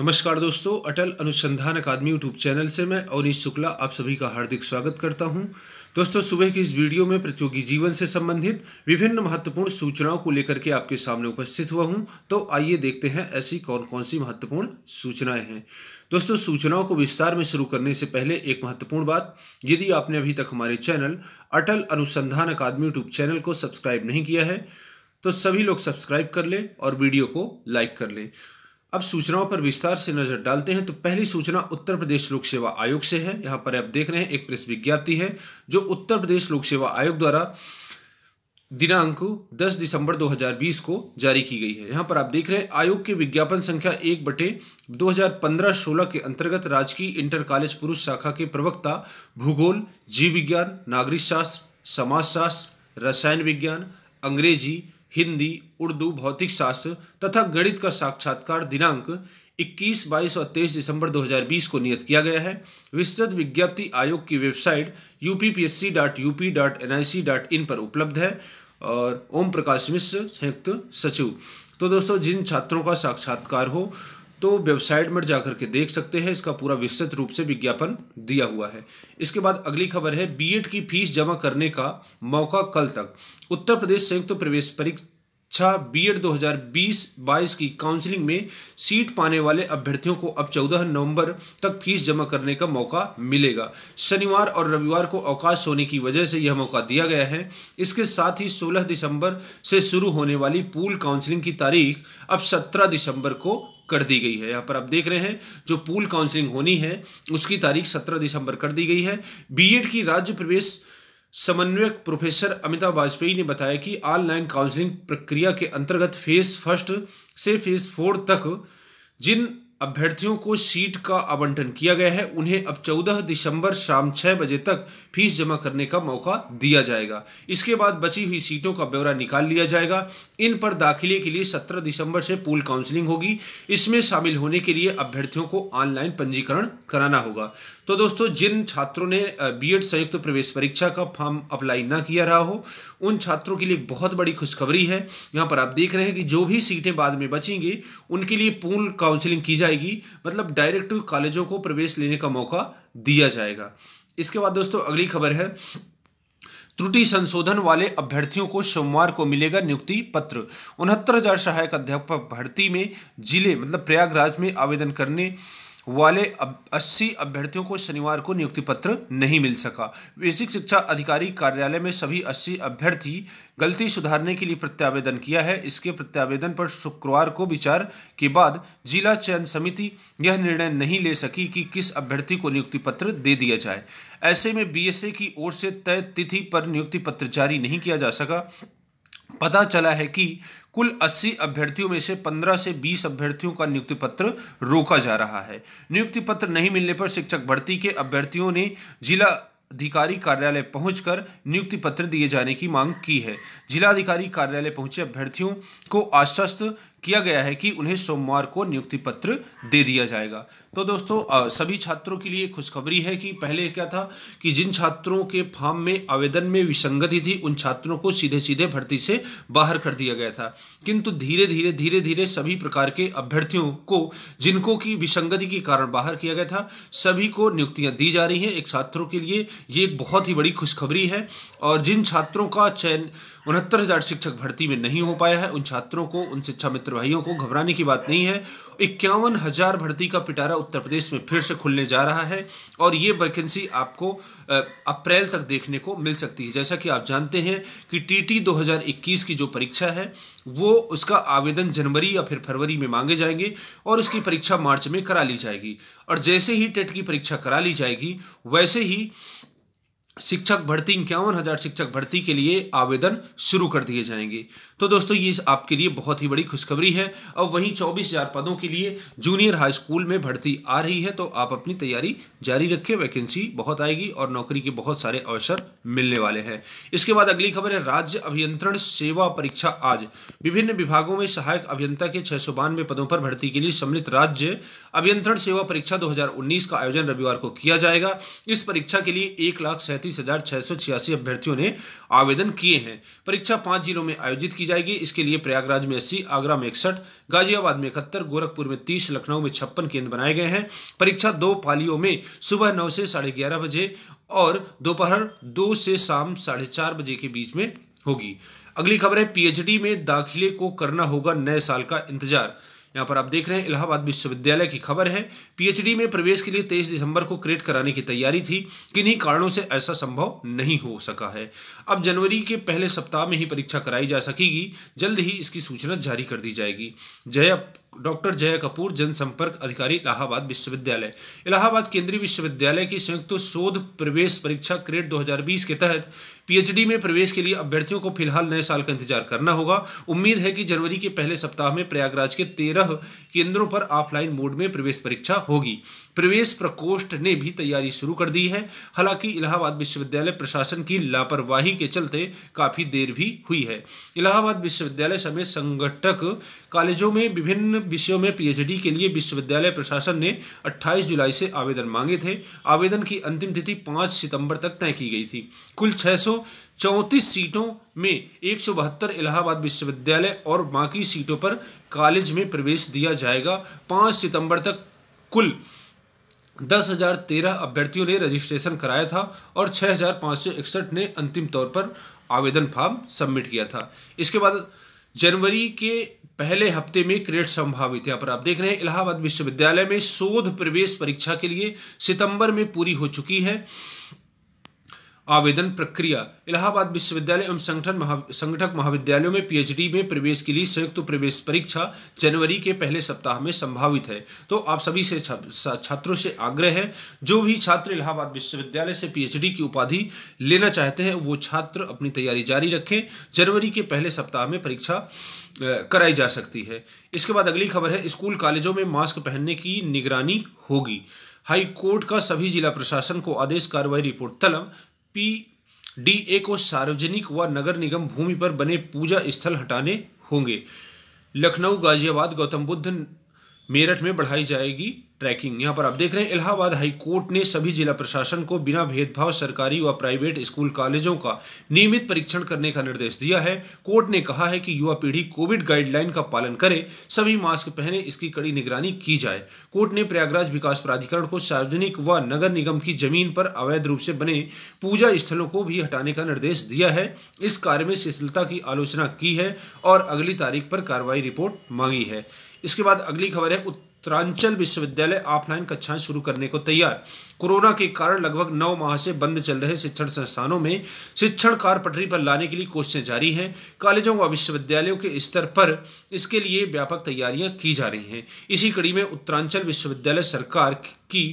नमस्कार दोस्तों अटल Anusandhan Akadami YouTube channel से मैं अवनीश शुक्ला आप सभी का हार्दिक स्वागत करता हूं दोस्तों सुबह की इस वीडियो में प्रतियोगी जीवन से संबंधित विभिन्न महत्वपूर्ण सूचनाओं को लेकर के आपके सामने उपस्थित हुआ हूं तो आइए देखते हैं ऐसी कौन कौन सी महत्वपूर्ण सूचनाएं हैं दोस्तों सूचनाओं को विस्तार में शुरू करने से पहले एक महत्वपूर्ण बात यदि आपने अभी तक हमारे channel Atal Anusandhan Akadami YouTube channel को सब्सक्राइब नहीं किया है तो सभी लोग सब्सक्राइब कर लें और वीडियो को लाइक कर लें अब सूचनाओं पर विस्तार से नजर डालते हैं तो पहली सूचना उत्तर प्रदेश लोक सेवा आयोग से है यहाँ पर आप देख रहे हैं एक प्रेस विज्ञप्ति है जो उत्तर प्रदेश लोक सेवा आयोग द्वारा दिनांक 10 दिसंबर 2020 को जारी की गई है यहाँ पर आप देख रहे हैं आयोग के विज्ञापन संख्या एक बटे दो हजार के अंतर्गत राजकीय इंटर कॉलेज पुरुष शाखा के प्रवक्ता भूगोल जीव विज्ञान नागरिक शास्त्र शास्त्र रसायन विज्ञान अंग्रेजी हिंदी उर्दू भौतिक शास्त्र तथा गणित का साक्षात्कार दिनांक 21, 22 और 23 दिसंबर 2020 को नियत किया गया है विस्तृत विज्ञप्ति आयोग की वेबसाइट यू पर उपलब्ध है और ओम प्रकाश मिश्र संयुक्त सचिव तो दोस्तों जिन छात्रों का साक्षात्कार हो तो वेबसाइट में जाकर के देख सकते हैं इसका पूरा विस्तृत रूप से विज्ञापन दिया हुआ है इसके बाद अगली खबर है बीएड की फीस जमा करने का मौका कल तक उत्तर प्रदेश संयुक्त तो प्रवेश परीक्षा परीक्षा बीएड 2020-22 की काउंसलिंग में सीट पाने वाले अभ्यर्थियों को अब 14 नवंबर तक फीस जमा करने का मौका मिलेगा शनिवार और रविवार को अवकाश होने की वजह से यह मौका दिया गया है इसके साथ ही 16 दिसंबर से शुरू होने वाली पूल काउंसलिंग की तारीख अब 17 दिसंबर को कर दी गई है यहाँ पर आप देख रहे हैं जो पूल काउंसलिंग होनी है उसकी तारीख 17 दिसंबर कर दी गई है बीएड की राज्य प्रवेश समन्वयक प्रोफेसर अमिताभ वाजपेयी ने बताया कि ऑनलाइन काउंसलिंग प्रक्रिया के अंतर्गत फेज फर्स्ट से फेज फोर तक जिन अभ्यर्थियों को सीट का आवंटन किया गया है उन्हें अब 14 दिसंबर शाम 6 बजे तक फीस जमा करने का मौका दिया जाएगा इसके बाद बची हुई सीटों का ब्यौरा निकाल लिया जाएगा इन पर दाखिले के लिए 17 दिसंबर से पूल काउंसलिंग होगी इसमें शामिल होने के लिए अभ्यर्थियों को ऑनलाइन पंजीकरण कराना होगा तो दोस्तों जिन छात्रों ने बी संयुक्त तो प्रवेश परीक्षा का फॉर्म अप्लाई ना किया रहा हो उन छात्रों के लिए बहुत बड़ी खुशखबरी है यहाँ पर आप देख रहे हैं कि जो भी सीटें बाद में बचेंगी उनके लिए पूल काउंसिलिंग की जाएगी मतलब डायरेक्ट कॉलेजों को प्रवेश लेने का मौका दिया जाएगा इसके बाद दोस्तों अगली खबर है त्रुटि संशोधन वाले अभ्यर्थियों को सोमवार को मिलेगा नियुक्ति पत्र उनहत्तर हजार सहायक अध्यापक भर्ती में जिले मतलब प्रयागराज में आवेदन करने वाले अस्सी अभ्यर्थियों को शनिवार को नियुक्ति पत्र नहीं मिल सका बेसिक शिक्षा अधिकारी कार्यालय में सभी अस्सी अभ्यर्थी गलती सुधारने के लिए प्रत्यावेदन किया है इसके प्रत्यावेदन पर शुक्रवार को विचार के बाद जिला चयन समिति यह निर्णय नहीं ले सकी कि किस अभ्यर्थी को नियुक्ति पत्र दे दिया जाए ऐसे में बी की ओर से तय तिथि पर नियुक्ति पत्र जारी नहीं किया जा सका पता चला है कि कुल 80 अभ्यर्थियों में से 15 से 20 अभ्यर्थियों का नियुक्ति पत्र रोका जा रहा है नियुक्ति पत्र नहीं मिलने पर शिक्षक भर्ती के अभ्यर्थियों ने जिला अधिकारी कार्यालय पहुंचकर नियुक्ति पत्र दिए जाने की मांग की है जिलाधिकारी कार्यालय पहुंचे अभ्यर्थियों को आश्वस्त किया गया है कि उन्हें सोमवार को नियुक्ति पत्र दे दिया जाएगा तो दोस्तों सभी छात्रों के लिए खुशखबरी है कि पहले क्या था कि जिन छात्रों के फॉर्म में आवेदन में विसंगति थी उन छात्रों को सीधे सीधे भर्ती से बाहर कर दिया गया था किंतु धीरे धीरे धीरे धीरे सभी प्रकार के अभ्यर्थियों को जिनको की विसंगति के कारण बाहर किया गया था सभी को नियुक्तियां दी जा रही हैं एक छात्रों के लिए ये एक बहुत ही बड़ी खुशखबरी है और जिन छात्रों का चयन उनहत्तर शिक्षक भर्ती में नहीं हो पाया है उन छात्रों को उन शिक्षा मित्र छात्र भाइयों को घबराने की बात नहीं है इक्यावन हज़ार भर्ती का पिटारा उत्तर प्रदेश में फिर से खुलने जा रहा है और ये वैकेंसी आपको अप्रैल तक देखने को मिल सकती है जैसा कि आप जानते हैं कि टीटी 2021 की जो परीक्षा है वो उसका आवेदन जनवरी या फिर फरवरी में मांगे जाएंगे और उसकी परीक्षा मार्च में करा ली जाएगी और जैसे ही टेट की परीक्षा करा ली जाएगी वैसे ही शिक्षक भर्ती इक्यावन हज़ार शिक्षक भर्ती के लिए आवेदन शुरू कर दिए जाएंगे तो दोस्तों ये आपके लिए बहुत ही बड़ी खुशखबरी है और वहीं चौबीस हज़ार पदों के लिए जूनियर हाई स्कूल में भर्ती आ रही है तो आप अपनी तैयारी जारी रखें वैकेंसी बहुत आएगी और नौकरी के बहुत सारे अवसर मिलने वाले हैं इसके बाद अगली खबर है राज्य अभियंत्रण सेवा परीक्षा आज विभिन्न विभागों में सहायक अभियंता के छह पदों पर भर्ती के लिए सम्मिलित राज्य अभियंत्रण सेवा परीक्षा दो का आयोजन रविवार को किया जाएगा इस परीक्षा के लिए एक लाख सैंतीस हजार छह सौ छियासी अभ्यर्थियों ने आवेदन किए हैं परीक्षा पांच जिलों में आयोजित की जाएगी इसके लिए प्रयागराज में अस्सी आगरा में इकसठ गाजियाबाद में इकहत्तर गोरखपुर में तीस लखनऊ में छप्पन केंद्र बनाए गए हैं परीक्षा दो पालियों में सुबह नौ से साढ़े ग्यारह बजे और दोपहर दो से शाम साढ़े चार बजे के बीच में होगी अगली खबर है पीएचडी में दाखिले को करना होगा नए साल का इंतजार यहाँ पर आप देख रहे हैं इलाहाबाद विश्वविद्यालय की खबर है पीएचडी में प्रवेश के लिए तेईस दिसंबर को क्रेट कराने की तैयारी थी किन्हीं कारणों से ऐसा संभव नहीं हो सका है अब जनवरी के पहले सप्ताह में ही परीक्षा कराई जा सकेगी जल्द ही इसकी सूचना जारी कर दी जाएगी जय डॉक्टर जय कपूर जनसंपर्क अधिकारी इलाहाबाद विश्वविद्यालय इलाहाबाद केंद्रीय विश्वविद्यालय की संयुक्त शोध प्रवेश परीक्षा क्रेड 2020 के तहत पीएचडी में प्रवेश के लिए अभ्यर्थियों को फिलहाल नए साल का इंतजार करना होगा उम्मीद है कि जनवरी के पहले सप्ताह में प्रयागराज के तेरह केंद्रों पर ऑफलाइन मोड में प्रवेश परीक्षा होगी प्रवेश प्रकोष्ठ ने भी तैयारी शुरू कर दी है हालांकि इलाहाबाद विश्वविद्यालय प्रशासन की लापरवाही के चलते काफी देर भी हुई है इलाहाबाद विश्वविद्यालय समेत संगठक कॉलेजों में विभिन्न विषयों में पीएचडी के लिए विश्वविद्यालय प्रशासन ने 28 जुलाई से आवेदन मांगे थे आवेदन की अंतिम तिथि 5 सितंबर तक तय की गई थी कुल छः सीटों में एक इलाहाबाद विश्वविद्यालय और बाकी सीटों पर कॉलेज में प्रवेश दिया जाएगा पाँच सितंबर तक कुल दस हजार तेरह अभ्यर्थियों ने रजिस्ट्रेशन कराया था और छः हजार पाँच सौ इकसठ ने अंतिम तौर पर आवेदन फॉर्म सबमिट किया था इसके बाद जनवरी के पहले हफ्ते में ग्रेड संभावित यहाँ पर आप देख रहे हैं इलाहाबाद विश्वविद्यालय में शोध प्रवेश परीक्षा के लिए सितंबर में पूरी हो चुकी है आवेदन प्रक्रिया इलाहाबाद विश्वविद्यालय एवं संगठन संगठक महाविद्यालयों में पीएचडी में प्रवेश के लिए संयुक्त प्रवेश परीक्षा जनवरी के पहले सप्ताह में संभावित है तो आप सभी से छात्रों से आग्रह है जो भी छात्र इलाहाबाद विश्वविद्यालय से पीएचडी की उपाधि लेना चाहते हैं वो छात्र अपनी तैयारी जारी रखें जनवरी के पहले सप्ताह में परीक्षा कराई जा सकती है इसके बाद अगली खबर है स्कूल कॉलेजों में मास्क पहनने की निगरानी होगी हाई कोर्ट का सभी जिला प्रशासन को आदेश कार्रवाई रिपोर्ट तलब पीडीए डी ए को सार्वजनिक व नगर निगम भूमि पर बने पूजा स्थल हटाने होंगे लखनऊ गाजियाबाद गौतम बुद्ध मेरठ में बढ़ाई जाएगी ट्रैकिंग यहाँ पर आप देख रहे हैं इलाहाबाद हाई कोर्ट ने सभी जिला प्रशासन को बिना भेदभाव सरकारी व प्राइवेट स्कूल कॉलेजों का नियमित परीक्षण करने का निर्देश दिया है कोर्ट ने कहा है कि युवा पीढ़ी कोविड गाइडलाइन का पालन करे सभी मास्क पहने इसकी कड़ी निगरानी की जाए कोर्ट ने प्रयागराज विकास प्राधिकरण को सार्वजनिक व नगर निगम की जमीन पर अवैध रूप से बने पूजा स्थलों को भी हटाने का निर्देश दिया है इस कार्य में शिथिलता की आलोचना की है और अगली तारीख पर कार्रवाई रिपोर्ट मांगी है इसके बाद अगली खबर है उत्तरांचल विश्वविद्यालय ऑफलाइन कक्षाएं शुरू करने को तैयार कोरोना के कारण लगभग नौ माह से बंद चल रहे शिक्षण संस्थानों में शिक्षण कार्य पटरी पर लाने के लिए कोशिशें जारी हैं कॉलेजों व विश्वविद्यालयों के स्तर पर इसके लिए व्यापक तैयारियां की जा रही हैं इसी कड़ी में उत्तरांचल विश्वविद्यालय सरकार की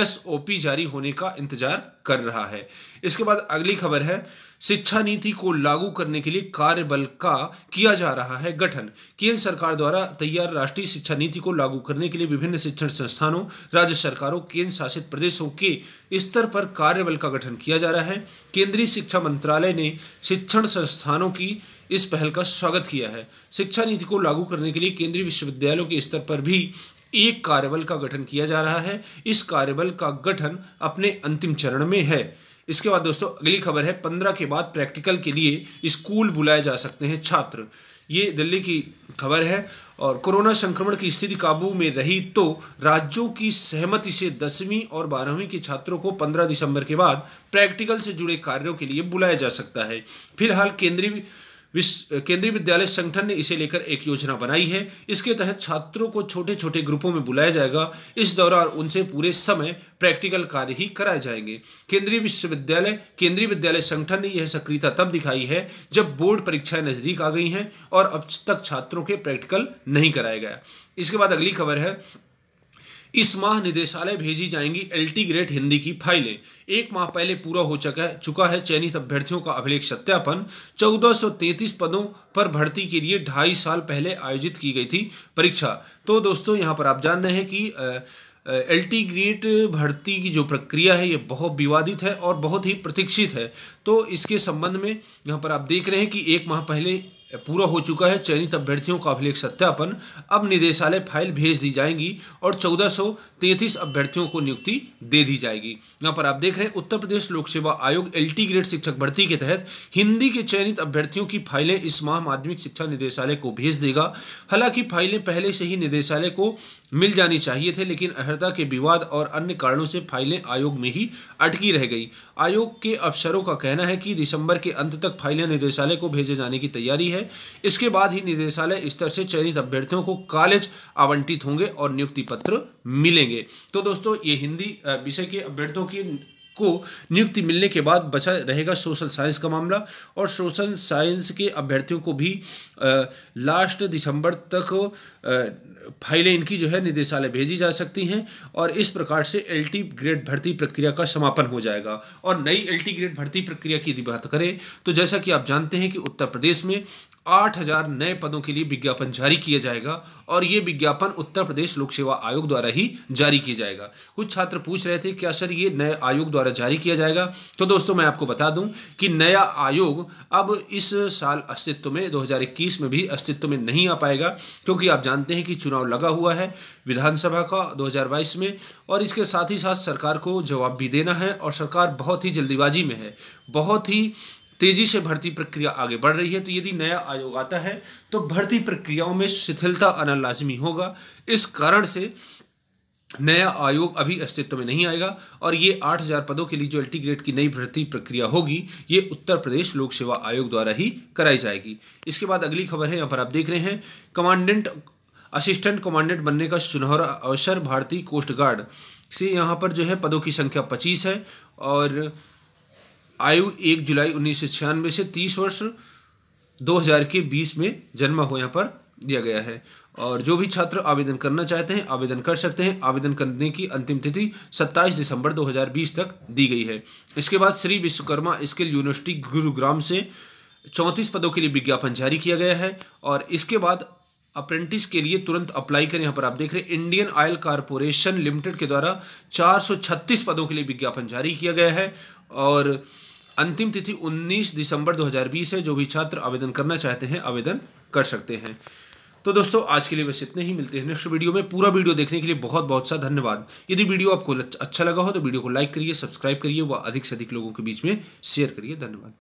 एस जारी होने का इंतजार कर रहा है इसके बाद अगली खबर है शिक्षा नीति को लागू करने के लिए कार्य बल का किया जा रहा है गठन केंद्र सरकार द्वारा तैयार राष्ट्रीय शिक्षा नीति को लागू करने के लिए विभिन्न शिक्षण संस्थानों राज्य सरकारों केंद्र शासित प्रदेशों के स्तर पर कार्य बल का गठन किया जा रहा है केंद्रीय शिक्षा मंत्रालय ने शिक्षण संस्थानों की इस पहल का स्वागत किया है शिक्षा नीति को लागू करने के लिए केंद्रीय विश्वविद्यालयों के स्तर पर भी एक कार्यबल का गठन किया जा रहा है इस कार्यबल का गठन अपने अंतिम चरण में है इसके बाद दोस्तों अगली खबर है पंद्रह के बाद प्रैक्टिकल के लिए स्कूल बुलाए जा सकते हैं छात्र ये दिल्ली की खबर है और कोरोना संक्रमण की स्थिति काबू में रही तो राज्यों की सहमति से दसवीं और बारहवीं के छात्रों को 15 दिसंबर के बाद प्रैक्टिकल से जुड़े कार्यों के लिए बुलाया जा सकता है फिलहाल केंद्रीय केंद्रीय विद्यालय संगठन ने इसे लेकर एक योजना बनाई है इसके तहत छात्रों को छोटे छोटे ग्रुपों में बुलाया जाएगा इस दौरान उनसे पूरे समय प्रैक्टिकल कार्य ही कराए जाएंगे केंद्रीय विश्वविद्यालय केंद्रीय विद्यालय संगठन ने यह सक्रियता तब दिखाई है जब बोर्ड परीक्षाएं नजदीक आ गई हैं और अब तक छात्रों के प्रैक्टिकल नहीं कराया गया इसके बाद अगली खबर है इस माह निदेशालय भेजी जाएंगी एल्टी ग्रेड हिंदी की फाइलें एक माह पहले पूरा हो चुका चुका है चयनित अभ्यर्थियों का अभिलेख सत्यापन 1433 पदों पर भर्ती के लिए ढाई साल पहले आयोजित की गई थी परीक्षा तो दोस्तों यहाँ पर आप जान रहे हैं कि आ, एल टी ग्रेड भर्ती की जो प्रक्रिया है ये बहुत विवादित है और बहुत ही प्रतीक्षित है तो इसके संबंध में यहाँ पर आप देख रहे हैं कि एक माह पहले पूरा हो चुका है चयनित अभ्यर्थियों का अभिलेख सत्यापन अब निदेशालय फाइल भेज दी जाएंगी और 1433 अभ्यर्थियों को नियुक्ति दे दी जाएगी यहाँ पर आप देख रहे हैं उत्तर प्रदेश लोक सेवा आयोग एल ग्रेड शिक्षक भर्ती के तहत हिंदी के चयनित अभ्यर्थियों की फाइलें इस माह माध्यमिक शिक्षा निदेशालय को भेज देगा हालांकि फाइलें पहले से ही निदेशालय को मिल जानी चाहिए थे लेकिन अहर्ता के विवाद और अन्य कारणों से फाइलें आयोग में ही अटकी रह गई आयोग के अफसरों का कहना है कि दिसंबर के अंत तक फाइलें निदेशालय को भेजे जाने की तैयारी है है इसके बाद ही निदेशालय स्तर से चयनित अभ्यर्थियों को कॉलेज आवंटित होंगे और नियुक्ति पत्र मिलेंगे तो दोस्तों ये हिंदी विषय के अभ्यर्थियों की को नियुक्ति मिलने के बाद बचा रहेगा सोशल साइंस का मामला और सोशल साइंस के अभ्यर्थियों को भी आ, लास्ट दिसंबर तक फाइलें इनकी जो है निदेशालय भेजी जा सकती हैं और इस प्रकार से एलटी ग्रेड भर्ती प्रक्रिया का समापन हो जाएगा और नई एलटी ग्रेड भर्ती प्रक्रिया की यदि बात करें तो जैसा कि आप जानते हैं कि उत्तर प्रदेश में आठ हजार नए पदों के लिए विज्ञापन जारी किया जाएगा और ये विज्ञापन उत्तर प्रदेश लोक सेवा आयोग द्वारा ही जारी किया जाएगा कुछ छात्र पूछ रहे थे क्या सर ये नए आयोग द्वारा द्वारा जारी किया जाएगा तो दोस्तों मैं आपको बता दूं कि नया आयोग अब इस साल अस्तित्व में 2021 में भी अस्तित्व में नहीं आ पाएगा क्योंकि आप जानते हैं कि चुनाव लगा हुआ है विधानसभा का 2022 में और इसके साथ ही साथ सरकार को जवाब भी देना है और सरकार बहुत ही जल्दीबाजी में है बहुत ही तेजी से भर्ती प्रक्रिया आगे बढ़ रही है तो यदि नया आयोग आता है तो भर्ती प्रक्रियाओं में शिथिलता आना लाजमी होगा इस कारण से नया आयोग अभी अस्तित्व में नहीं आएगा और ये 8000 पदों के लिए जो एल्टी ग्रेड की नई भर्ती प्रक्रिया होगी ये उत्तर प्रदेश लोक सेवा आयोग द्वारा ही कराई जाएगी इसके बाद अगली खबर है यहाँ पर आप देख रहे हैं कमांडेंट असिस्टेंट कमांडेंट बनने का सुनहरा अवसर भारतीय कोस्ट गार्ड से यहाँ पर जो है पदों की संख्या पच्चीस है और आयु एक जुलाई उन्नीस से तीस वर्ष दो के बीस में जन्मा हो यहाँ पर दिया गया है और जो भी छात्र आवेदन करना चाहते हैं आवेदन कर सकते हैं आवेदन करने की अंतिम तिथि 27 दिसंबर 2020 तक दी गई है इसके बाद श्री विश्वकर्मा स्किल यूनिवर्सिटी गुरुग्राम से चौंतीस पदों के लिए विज्ञापन जारी किया गया है और इसके बाद अप्रेंटिस के लिए तुरंत अप्लाई करें यहाँ पर आप देख रहे हैं इंडियन ऑयल कारपोरेशन लिमिटेड के द्वारा चार पदों के लिए विज्ञापन जारी किया गया है और अंतिम तिथि 19 दिसंबर 2020 है जो भी छात्र आवेदन करना चाहते हैं आवेदन कर सकते हैं तो दोस्तों आज के लिए बस इतने ही मिलते हैं नेक्स्ट वीडियो में पूरा वीडियो देखने के लिए बहुत बहुत सा धन्यवाद यदि वीडियो आपको अच्छा लगा हो तो वीडियो को लाइक करिए सब्सक्राइब करिए व अधिक से अधिक लोगों के बीच में शेयर करिए धन्यवाद